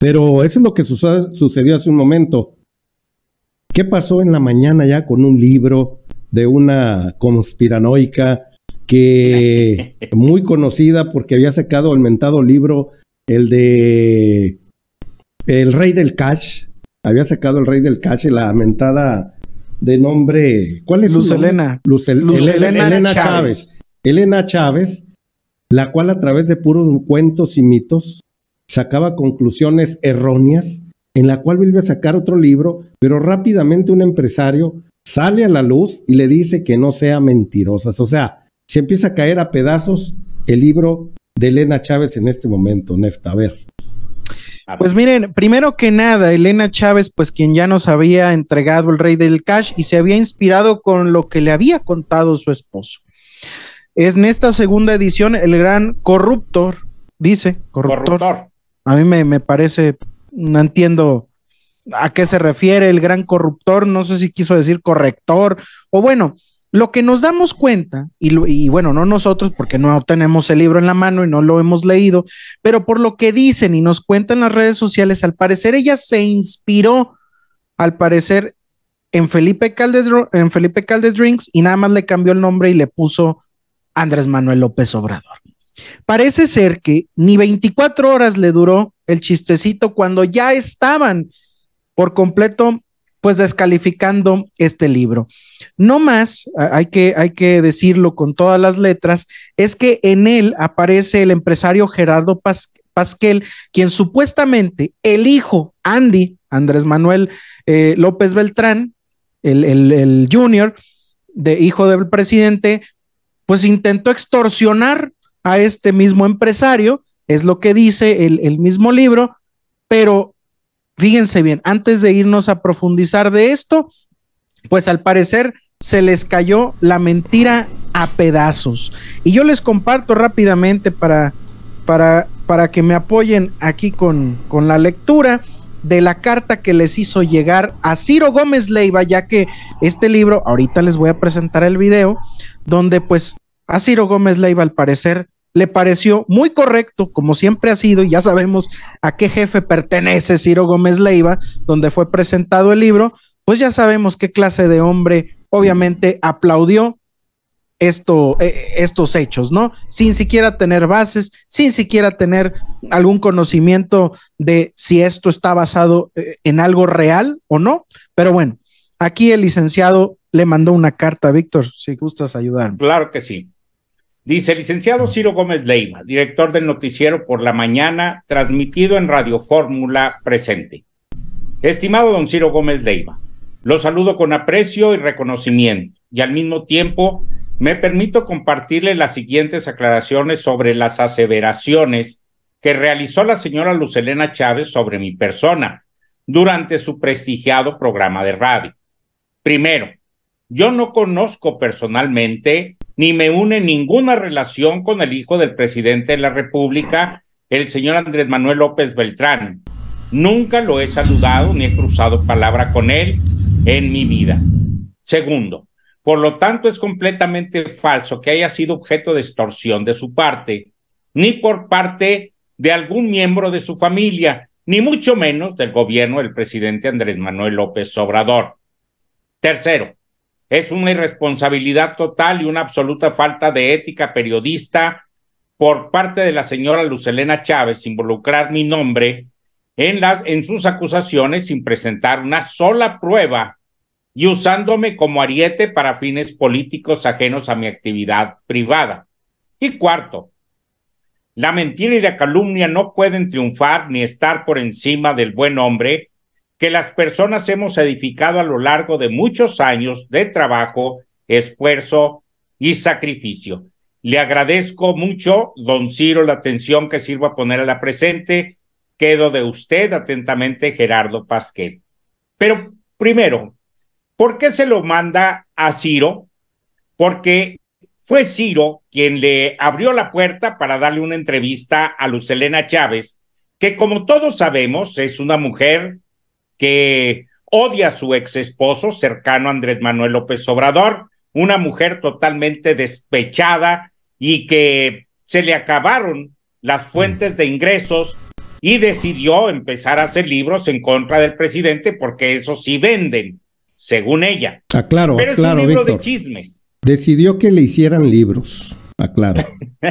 Pero eso es lo que sucedió hace un momento. ¿Qué pasó en la mañana ya con un libro de una conspiranoica que muy conocida porque había sacado el mentado libro, el de El Rey del Cash? Había sacado El Rey del Cash, la mentada de nombre. ¿Cuál es Luz Elena. Luz, Elena, Chávez. Elena Chávez, la cual a través de puros cuentos y mitos sacaba conclusiones erróneas, en la cual vuelve a sacar otro libro, pero rápidamente un empresario sale a la luz y le dice que no sea mentirosas. O sea, se empieza a caer a pedazos el libro de Elena Chávez en este momento, Nefta. A ver. Pues miren, primero que nada, Elena Chávez, pues quien ya nos había entregado el rey del cash y se había inspirado con lo que le había contado su esposo. Es en esta segunda edición el gran corruptor, dice, corruptor. A mí me, parece, no entiendo a qué se refiere el gran corruptor, no sé si quiso decir corrector, o bueno, lo que nos damos cuenta, y, bueno, no nosotros porque no tenemos el libro en la mano y no lo hemos leído, pero por lo que dicen y nos cuentan las redes sociales, al parecer ella se inspiró, al parecer, en Felipe Calderón, en Felipe Calde Drinks y nada más le cambió el nombre y le puso Andrés Manuel López Obrador. Parece ser que ni 24 horas le duró el chistecito cuando ya estaban por completo pues descalificando este libro. No más, hay que, hay que decirlo con todas las letras, es que en él aparece el empresario Gerardo Pasquel, quien supuestamente el hijo Andy, Andrés Manuel eh, López Beltrán, el, el, junior, de hijo del presidente, pues intentó extorsionar a este mismo empresario, es lo que dice el, mismo libro, pero fíjense bien, antes de irnos a profundizar de esto, pues al parecer se les cayó la mentira a pedazos. Y yo les comparto rápidamente para, para, para que me apoyen aquí con, con la lectura de la carta que les hizo llegar a Ciro Gómez Leiva, ya que este libro, ahorita les voy a presentar el video, donde pues a Ciro Gómez Leiva, al parecer, le pareció muy correcto, como siempre ha sido, y ya sabemos a qué jefe pertenece Ciro Gómez Leiva, donde fue presentado el libro, pues ya sabemos qué clase de hombre obviamente aplaudió esto, eh, estos hechos, ¿no? Sin siquiera tener bases, sin siquiera tener algún conocimiento de si esto está basado eh, en algo real o no. Pero bueno, aquí el licenciado le mandó una carta, Víctor, si gustas ayudar. Claro que sí. Dice, licenciado Ciro Gómez Leiva, director del noticiero por la mañana, transmitido en Radio Fórmula Presente. Estimado don Ciro Gómez Leiva, lo saludo con aprecio y reconocimiento y al mismo tiempo me permito compartirle las siguientes aclaraciones sobre las aseveraciones que realizó la señora Lucelena Chávez sobre mi persona durante su prestigiado programa de radio. Primero, yo no conozco personalmente ni me une ninguna relación con el hijo del presidente de la República, el señor Andrés Manuel López Beltrán. Nunca lo he saludado ni he cruzado palabra con él en mi vida. Segundo, por lo tanto es completamente falso que haya sido objeto de extorsión de su parte, ni por parte de algún miembro de su familia, ni mucho menos del gobierno del presidente Andrés Manuel López Obrador. Tercero, es una irresponsabilidad total y una absoluta falta de ética periodista por parte de la señora Lucelena Chávez involucrar mi nombre en, las, en sus acusaciones sin presentar una sola prueba y usándome como ariete para fines políticos ajenos a mi actividad privada. Y cuarto, la mentira y la calumnia no pueden triunfar ni estar por encima del buen hombre que las personas hemos edificado a lo largo de muchos años de trabajo, esfuerzo y sacrificio. Le agradezco mucho, don Ciro, la atención que sirva a poner a la presente. Quedo de usted atentamente, Gerardo Pasquel. Pero primero, ¿por qué se lo manda a Ciro? Porque fue Ciro quien le abrió la puerta para darle una entrevista a Lucelena Chávez, que como todos sabemos es una mujer que odia a su ex esposo, cercano a Andrés Manuel López Obrador, una mujer totalmente despechada y que se le acabaron las fuentes de ingresos y decidió empezar a hacer libros en contra del presidente porque eso sí venden, según ella. Aclaro, Pero es un libro de chismes. Decidió que le hicieran libros, aclaro.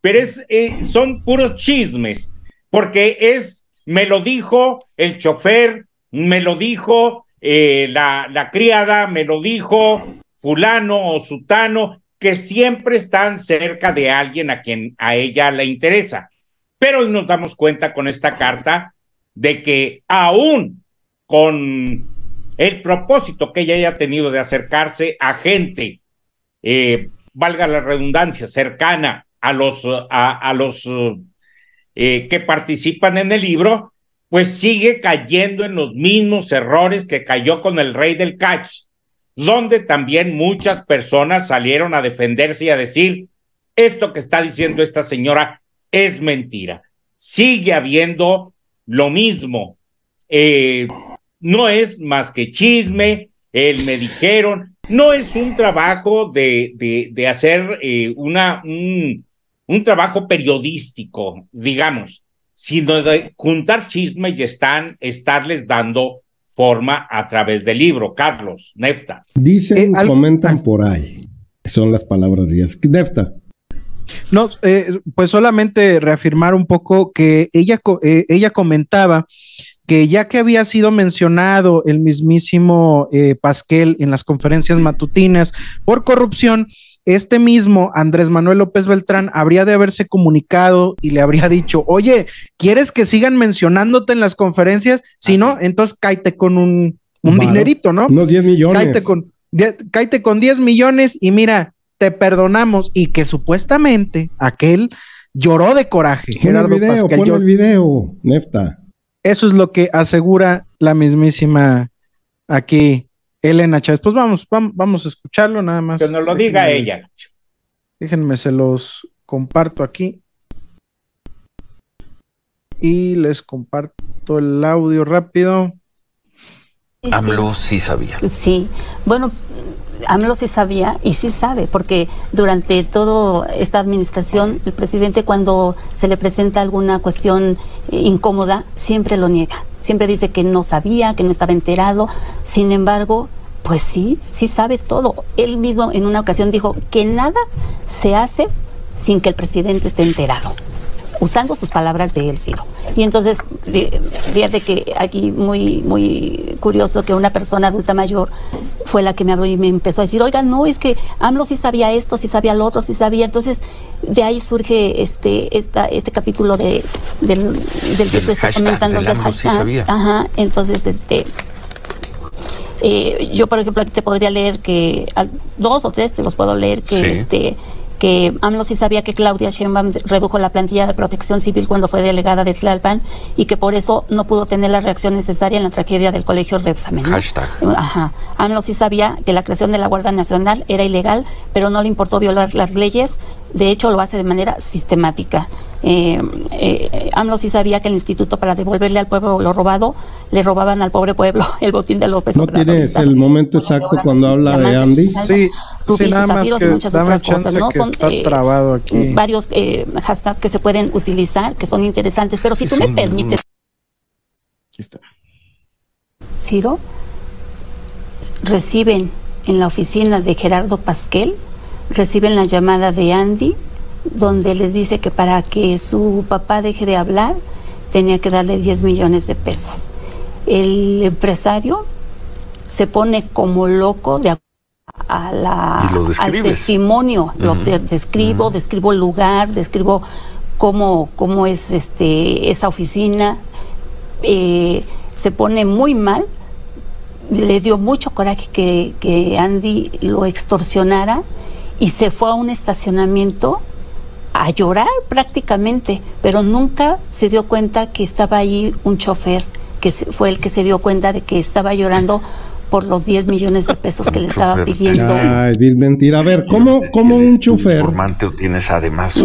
Pero es, eh, son puros chismes, porque es, me lo dijo el chofer me lo dijo, eh, la, la criada me lo dijo, fulano o sutano, que siempre están cerca de alguien a quien a ella le interesa. Pero hoy nos damos cuenta con esta carta de que aún con el propósito que ella haya tenido de acercarse a gente, eh, valga la redundancia, cercana a los, a, los eh, que participan en el libro, pues sigue cayendo en los mismos errores que cayó con el rey del catch, donde también muchas personas salieron a defenderse y a decir, esto que está diciendo esta señora es mentira. Sigue habiendo lo mismo. Eh, no es más que chisme, él me dijeron, no es un trabajo de, de, hacer eh, una, un, un trabajo periodístico, digamos sino de juntar chisme y están, estarles dando forma a través del libro, Carlos, Nefta. Dicen, eh, comentan por ahí, son las palabras de ellas. Nefta. No, eh, pues solamente reafirmar un poco que ella, eh, ella comentaba que ya que había sido mencionado el mismísimo Pasquel en las conferencias matutinas por corrupción, este mismo Andrés Manuel López Beltrán habría de haberse comunicado y le habría dicho, oye, ¿quieres que sigan mencionándote en las conferencias? Si ah, no, entonces cállate con un, dinerito, ¿no? Unos 10 millones. Cáete con, 10 millones y mira, te perdonamos. Y que supuestamente aquel lloró de coraje. el el video, Nefta. Eso es lo que asegura la mismísima aquí Elena Chávez. Pues vamos, vamos, a escucharlo nada más. Que nos lo diga ella. Déjenme, se los comparto aquí. Y les comparto el audio rápido. Sí. AMLO sí sabía. Sí, bueno, AMLO sí sabía y sí sabe, porque durante toda esta administración, el presidente cuando se le presenta alguna cuestión eh, incómoda, siempre lo niega siempre dice que no sabía, que no estaba enterado, sin embargo, pues sí, sí sabe todo. Él mismo en una ocasión dijo que nada se hace sin que el presidente esté enterado usando sus palabras de él, Ciro. Y entonces, fíjate que aquí muy, muy curioso que una persona adulta mayor fue la que me habló y me empezó a decir, oiga, no, es que AMLO sí sabía esto, sí sabía lo otro, sí sabía. Entonces, de ahí surge este, esta, este capítulo de, del, que tú estás comentando, del, hashtag. Ajá, entonces, este... Eh, yo, por ejemplo, aquí te podría leer que dos o tres te los puedo leer que este que AMLO sí sabía que Claudia Sheinbaum redujo la plantilla de protección civil cuando fue delegada de Tlalpan y que por eso no pudo tener la reacción necesaria en la tragedia del colegio Rebsamen. Ajá. AMLO sí sabía que la creación de la Guardia Nacional era ilegal, pero no le importó violar las leyes. De hecho, lo hace de manera sistemática. Eh, eh AMLO sí sabía que el instituto para devolverle al pueblo lo robado, le robaban al pobre pueblo el botín de López. ¿No tienes el momento exacto cuando habla de Andy? Sí, sí, y y muchas otras cosas, ¿no? Son eh, varios eh, hashtags que se pueden utilizar, que son interesantes, pero si tú me permites. Aquí está. Ciro, reciben en la oficina de Gerardo Pasquel, reciben la llamada de Andy, donde les dice que para que su papá deje de hablar, tenía que darle 10 millones de pesos. El empresario se pone como loco de acuerdo a la, al testimonio. Lo describo, describo el lugar, describo cómo, cómo es este, esa oficina. Eh, se pone muy mal. Le dio mucho coraje que, que Andy lo extorsionara y se fue a un estacionamiento a llorar prácticamente, pero nunca se dio cuenta que estaba ahí un chofer, que fue el que se dio cuenta de que estaba llorando por los 10 millones de pesos que le estaba pidiendo. Ay, vil mentira. A ver, ¿cómo, cómo un chofer? tienes además.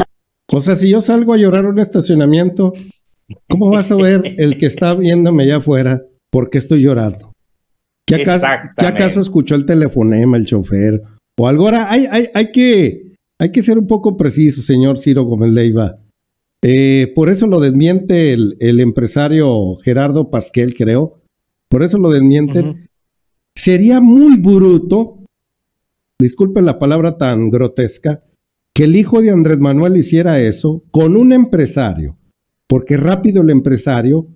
O sea, si yo salgo a llorar un estacionamiento, ¿cómo vas a ver el que está viéndome allá afuera por qué estoy llorando? ¿Qué acaso, acaso escuchó el telefonema el chofer? O algo ahora, hay, hay, hay, que, hay que ser un poco preciso, señor Ciro Gómez Leiva. Eh, por eso lo desmiente el, empresario Gerardo Pasquel, creo. Por eso lo desmienten. Sería muy bruto, disculpen la palabra tan grotesca, que el hijo de Andrés Manuel hiciera eso con un empresario, porque rápido el empresario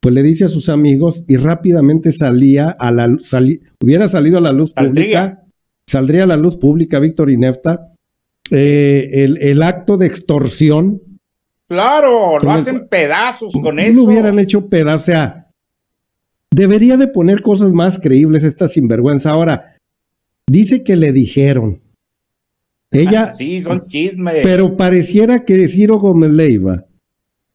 pues le dice a sus amigos y rápidamente salía a la hubiera salido a la luz pública, saldría, a la luz pública Víctor Inefta eh, el, acto de extorsión. Claro, lo hacen pedazos con no eso. Lo hubieran hecho pedazos, o Debería de poner cosas más creíbles esta sinvergüenza. Ahora, dice que le dijeron. Ella. Ah, sí, son chismes. Pero pareciera que Ciro Gómez Leiva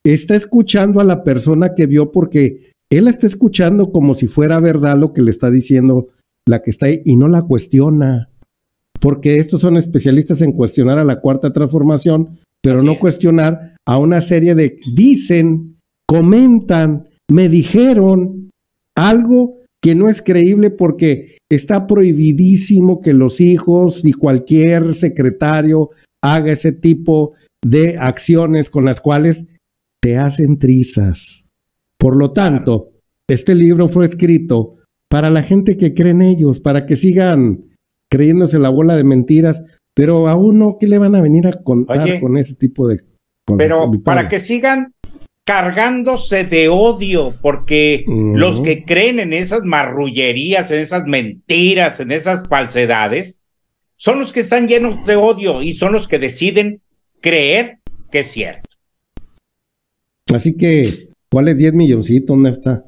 está escuchando a la persona que vio porque él está escuchando como si fuera verdad lo que le está diciendo la que está ahí y no la cuestiona. Porque estos son especialistas en cuestionar a la cuarta transformación, pero no cuestionar a una serie de dicen, comentan, me dijeron. Algo que no es creíble porque está prohibidísimo que los hijos y cualquier secretario haga ese tipo de acciones con las cuales te hacen trizas. Por lo tanto, este libro fue escrito para la gente que cree en ellos, para que sigan creyéndose la bola de mentiras, pero a uno, que le van a venir a contar con ese tipo de Pero para que sigan cargándose de odio, porque los que creen en esas marrullerías, en esas mentiras, en esas falsedades, son los que están llenos de odio y son los que deciden creer que es cierto. Así que, ¿cuál es 10 milloncitos, Nefta?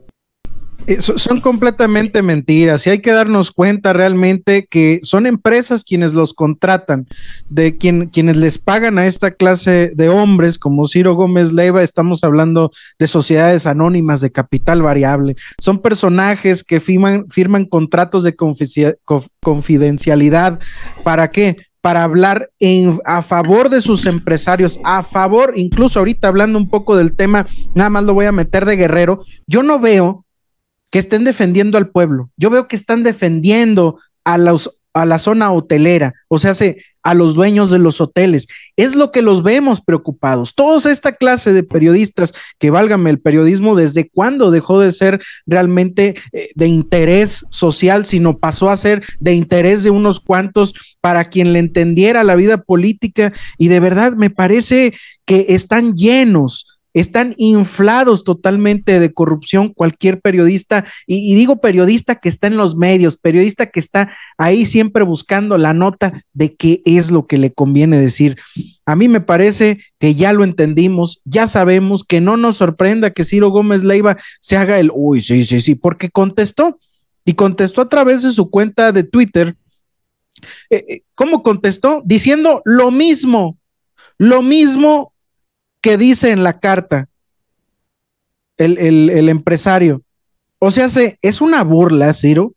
Eh, son completamente mentiras y hay que darnos cuenta realmente que son empresas quienes los contratan, de quien, quienes les pagan a esta clase de hombres como Ciro Gómez Leiva, estamos hablando de sociedades anónimas de capital variable, son personajes que firman, firman contratos de confidencialidad. ¿Para qué? para hablar en, a favor de sus empresarios, a favor, incluso ahorita hablando un poco del tema, nada más lo voy a meter de guerrero, yo no veo que estén defendiendo al pueblo. Yo veo que están defendiendo a, los, a la zona hotelera, o sea, a los dueños de los hoteles. Es lo que los vemos preocupados. Toda esta clase de periodistas, que válgame el periodismo, ¿desde cuándo dejó de ser realmente eh, de interés social, sino pasó a ser de interés de unos cuantos para quien le entendiera la vida política? Y de verdad me parece que están llenos están inflados totalmente de corrupción cualquier periodista, y, digo periodista que está en los medios, periodista que está ahí siempre buscando la nota de qué es lo que le conviene decir. A mí me parece que ya lo entendimos, ya sabemos que no nos sorprenda que Ciro Gómez Leiva se haga el, uy, sí, sí, sí, porque contestó y contestó a través de su cuenta de Twitter. Eh, eh, ¿Cómo contestó? Diciendo lo mismo, lo mismo que dice en la carta el, empresario. O sea, se, es una burla, Ciro.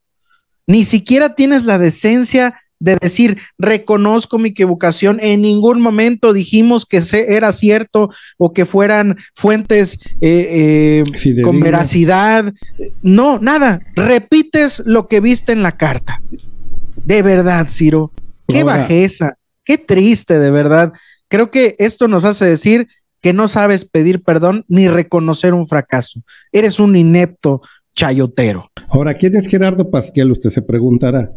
Ni siquiera tienes la decencia de decir, reconozco mi equivocación. En ningún momento dijimos que se era cierto o que fueran fuentes eh, eh, con veracidad. No, nada. Repites lo que viste en la carta. De verdad, Ciro. Qué bajeza. Qué triste, de verdad. Creo que esto nos hace decir que no sabes pedir perdón ni reconocer un fracaso. Eres un inepto chayotero. Ahora, ¿quién es Gerardo Pasquel? Usted se preguntará.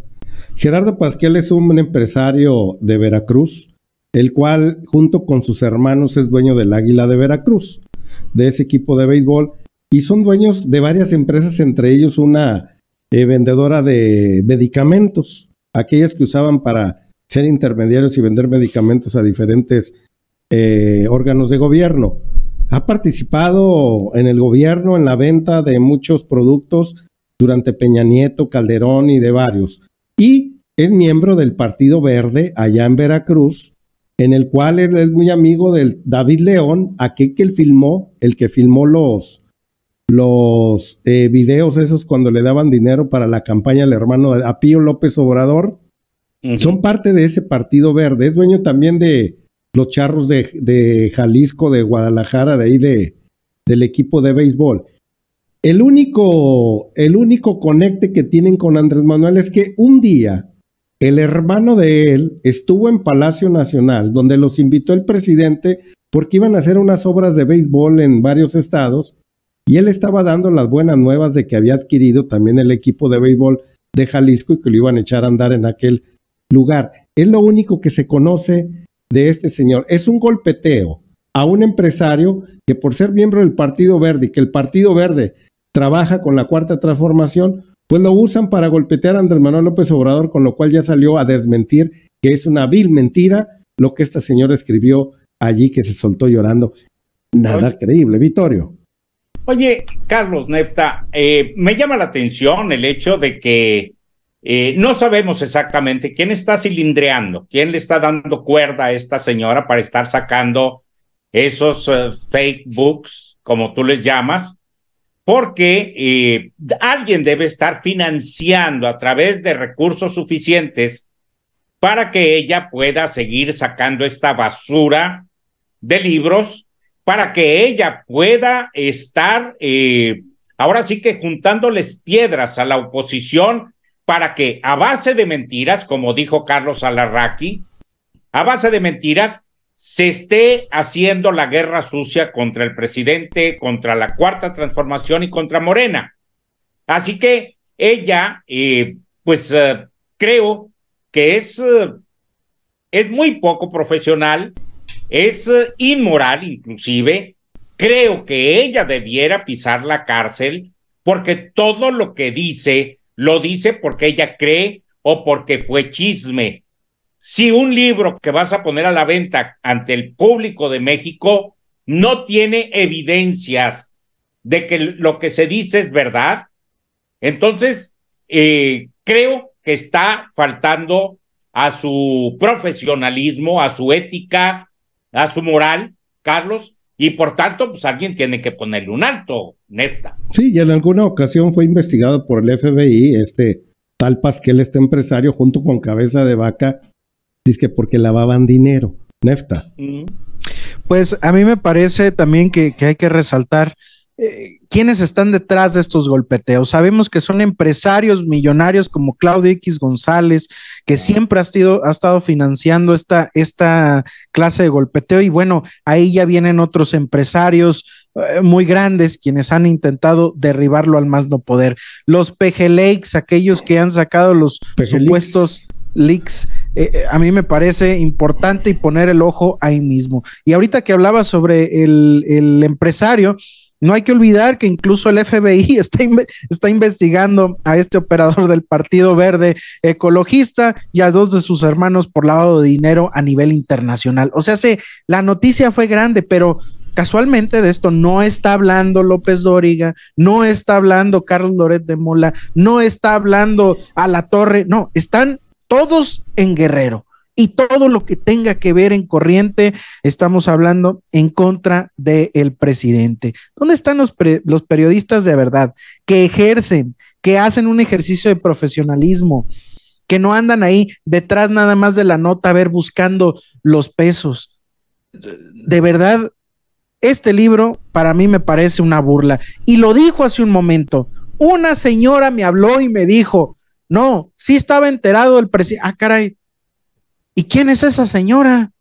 Gerardo Pasquel es un empresario de Veracruz, el cual junto con sus hermanos es dueño del Águila de Veracruz, de ese equipo de béisbol, y son dueños de varias empresas, entre ellos una eh, vendedora de medicamentos, aquellas que usaban para ser intermediarios y vender medicamentos a diferentes eh, órganos de gobierno. Ha participado en el gobierno en la venta de muchos productos durante Peña Nieto, Calderón y de varios. Y es miembro del Partido Verde allá en Veracruz, en el cual él es muy amigo del David León, aquel que él filmó, el que filmó los, los eh, videos esos cuando le daban dinero para la campaña al hermano a López Obrador. Son parte de ese Partido Verde. Es dueño también de los charros de, Jalisco, de Guadalajara, de ahí del equipo de béisbol. El único, el único conecte que tienen con Andrés Manuel es que un día el hermano de él estuvo en Palacio Nacional, donde los invitó el presidente porque iban a hacer unas obras de béisbol en varios estados y él estaba dando las buenas nuevas de que había adquirido también el equipo de béisbol de Jalisco y que lo iban a echar a andar en aquel lugar. Es lo único que se conoce de este señor. Es un golpeteo a un empresario que por ser miembro del Partido Verde y que el Partido Verde trabaja con la cuarta transformación, pues lo usan para golpetear a Andrés Manuel López Obrador, con lo cual ya salió a desmentir que es una vil mentira lo que esta señora escribió allí que se soltó llorando. Nada creíble, Vitorio Oye, Carlos Nefta, eh, me llama la atención el hecho de que eh, no sabemos exactamente quién está cilindreando, quién le está dando cuerda a esta señora para estar sacando esos eh, fake books, como tú les llamas, porque eh, alguien debe estar financiando a través de recursos suficientes para que ella pueda seguir sacando esta basura de libros, para que ella pueda estar, ahora sí que juntándoles piedras a la oposición para que a base de mentiras, como dijo Carlos Alarraqui, a base de mentiras se esté haciendo la guerra sucia contra el presidente, contra la cuarta transformación y contra Morena. Así que ella, eh, pues eh, creo que es, eh, es muy poco profesional, es inmoral inclusive. Creo que ella debiera pisar la cárcel porque todo lo que dice lo dice porque ella cree o porque fue chisme. Si un libro que vas a poner a la venta ante el público de México no tiene evidencias de que lo que se dice es verdad, entonces eh, creo que está faltando a su profesionalismo, a su ética, a su moral, Carlos, y por tanto, pues alguien tiene que ponerle un alto, Nefta. Sí, y en alguna ocasión fue investigado por el FBI, este tal Pasquel, este empresario, junto con Cabeza de Vaca, dice que porque lavaban dinero, Nefta. Pues a mí me parece también que hay que resaltar eh, quiénes están detrás de estos golpeteos. Sabemos que son empresarios millonarios como Claudio X González, que siempre ha, sido, ha estado financiando esta, esta clase de golpeteo. Y bueno, ahí ya vienen otros empresarios eh, muy grandes quienes han intentado derribarlo al más no poder. Los PG aquellos que han sacado los supuestos leaks. Eh, a mí me parece importante y poner el ojo ahí mismo. Y ahorita que hablaba sobre el empresario, no hay que olvidar que incluso el FBI está, está investigando a este operador del Partido Verde Ecologista y a dos de sus hermanos por lavado de dinero a nivel internacional. O sea, la noticia fue grande, pero casualmente de esto no está hablando López Dóriga, no está hablando Carlos Loret de Mola, no está hablando a la Torre, no, están todos en Guerrero y todo lo que tenga que ver en corriente, estamos hablando en contra del presidente. ¿Dónde están los, los, periodistas de verdad que ejercen, que hacen un ejercicio de profesionalismo, que no andan ahí detrás nada más de la nota a ver buscando los pesos? De verdad, este libro para mí me parece una burla. Y lo dijo hace un momento. Una señora me habló y me dijo, no, sí estaba enterado el presidente. Ah, caray ¿Y quién es esa señora?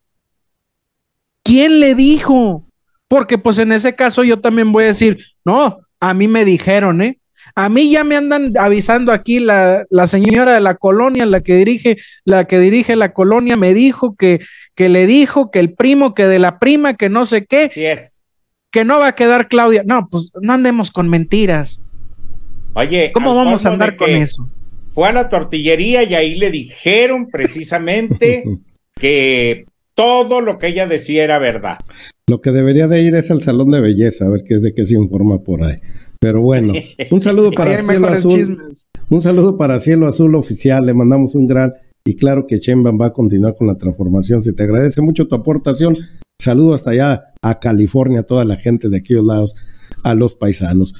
¿Quién le dijo? Porque pues en ese caso yo también voy a decir, no, a mí me dijeron, ¿eh? A mí ya me andan avisando aquí la, señora de la colonia, la que dirige, la que dirige la colonia, me dijo que, que le dijo que el primo, que de la prima, que no sé qué. es. Que no va a quedar Claudia. No, pues no andemos con mentiras. Oye, ¿cómo vamos a andar con eso? fue a la tortillería y ahí le dijeron precisamente que todo lo que ella decía era verdad. Lo que debería de ir es al salón de belleza, a ver qué, es de qué se informa por ahí. Pero bueno, un saludo para Cielo Azul. Un saludo para Cielo Azul oficial, le mandamos un gran y claro que Chemban va a continuar con la transformación. Se te agradece mucho tu aportación. Saludo hasta allá a California, a toda la gente de aquellos lados, a los paisanos.